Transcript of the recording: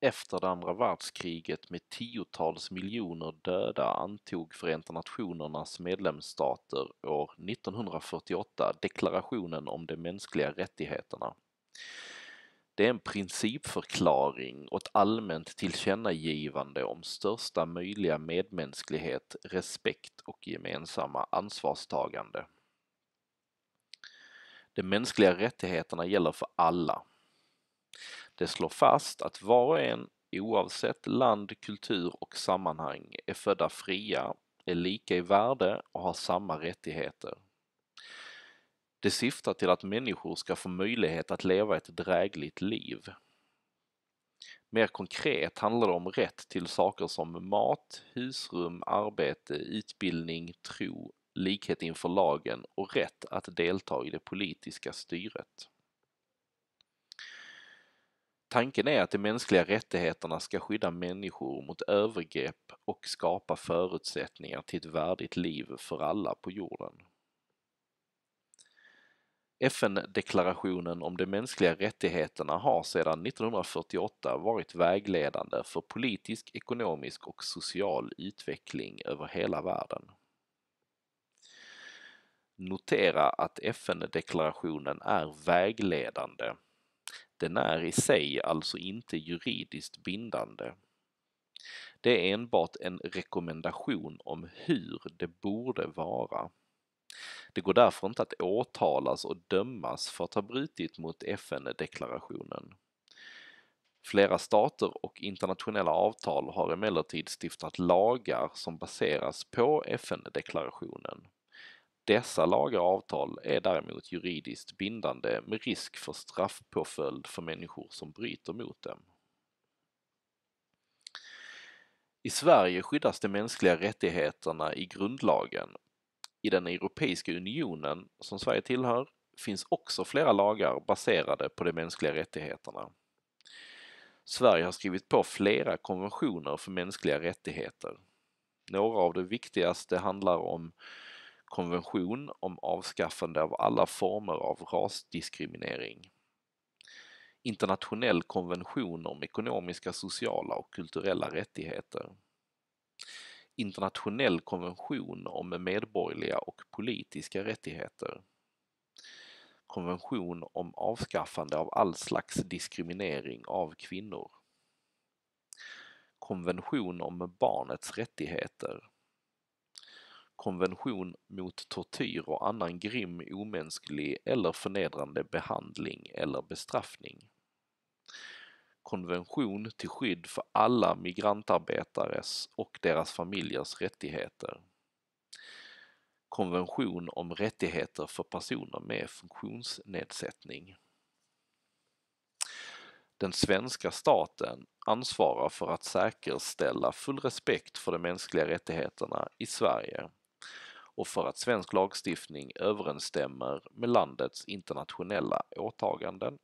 Efter det andra världskriget med tiotals miljoner döda antog Förenta Nationernas medlemsstater år 1948 deklarationen om de mänskliga rättigheterna. Det är en principförklaring och ett allmänt tillkännagivande om största möjliga medmänsklighet, respekt och gemensamma ansvarstagande. De mänskliga rättigheterna gäller för alla det slår fast att var och en oavsett land, kultur och sammanhang är födda fria, är lika i värde och har samma rättigheter. Det syftar till att människor ska få möjlighet att leva ett drägligt liv. Mer konkret handlar det om rätt till saker som mat, husrum, arbete, utbildning, tro, likhet inför lagen och rätt att delta i det politiska styret. Tanken är att de mänskliga rättigheterna ska skydda människor mot övergrepp och skapa förutsättningar till ett värdigt liv för alla på jorden. FN-deklarationen om de mänskliga rättigheterna har sedan 1948 varit vägledande för politisk, ekonomisk och social utveckling över hela världen. Notera att FN-deklarationen är vägledande den är i sig alltså inte juridiskt bindande. Det är enbart en rekommendation om hur det borde vara. Det går därför inte att åtalas och dömas för att ha brutit mot FN-deklarationen. Flera stater och internationella avtal har emellertid stiftat lagar som baseras på FN-deklarationen. Dessa lagar och avtal är däremot juridiskt bindande med risk för straffpåföljd för människor som bryter mot dem. I Sverige skyddas de mänskliga rättigheterna i grundlagen. I den Europeiska unionen, som Sverige tillhör, finns också flera lagar baserade på de mänskliga rättigheterna. Sverige har skrivit på flera konventioner för mänskliga rättigheter. Några av de viktigaste handlar om konvention om avskaffande av alla former av rasdiskriminering, internationell konvention om ekonomiska, sociala och kulturella rättigheter, internationell konvention om medborgerliga och politiska rättigheter, konvention om avskaffande av all slags diskriminering av kvinnor, konvention om barnets rättigheter, konvention mot tortyr och annan grym, omänsklig eller förnedrande behandling eller bestraffning. Konvention till skydd för alla migrantarbetares och deras familjers rättigheter. Konvention om rättigheter för personer med funktionsnedsättning. Den svenska staten ansvarar för att säkerställa full respekt för de mänskliga rättigheterna i Sverige och för att svensk lagstiftning överensstämmer med landets internationella åtaganden.